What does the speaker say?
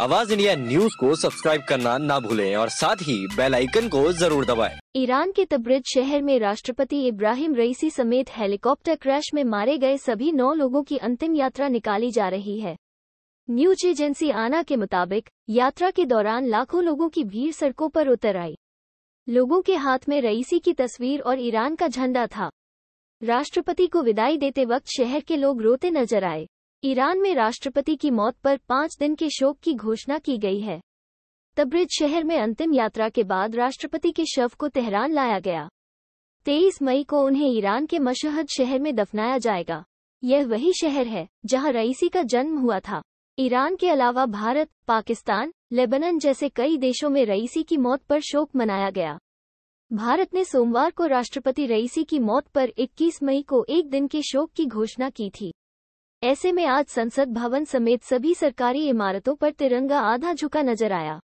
आवाज India news को subscribe करना ना भूलें और साथ ही बेल आइकन को जरूर दबाएं। ईरान के तब्रिज शहर में राष्ट्रपति इब्राहिम रईसी समेत हेलीकॉप्टर क्रैश में मारे गए सभी नौ लोगों की अंतिम यात्रा निकाली जा रही है न्यूज एजेंसी आना के मुताबिक यात्रा के दौरान लाखों लोगों की भीड़ सड़कों पर उतर आई लोगों के हाथ में रईसी की तस्वीर और ईरान का झंडा था राष्ट्रपति को विदाई देते वक्त शहर के लोग रोते नजर आए ईरान में राष्ट्रपति की मौत पर पाँच दिन के शोक की घोषणा की गई है तब्रिज शहर में अंतिम यात्रा के बाद राष्ट्रपति के शव को तेहरान लाया गया 23 मई को उन्हें ईरान के मशहद शहर में दफनाया जाएगा यह वही शहर है जहां रईसी का जन्म हुआ था ईरान के अलावा भारत पाकिस्तान लेबनन जैसे कई देशों में रईसी की मौत पर शोक मनाया गया भारत ने सोमवार को राष्ट्रपति रईसी की मौत पर 21 मई को एक दिन के शोक की घोषणा की थी ऐसे में आज संसद भवन समेत सभी सरकारी इमारतों पर तिरंगा आधा झुका नजर आया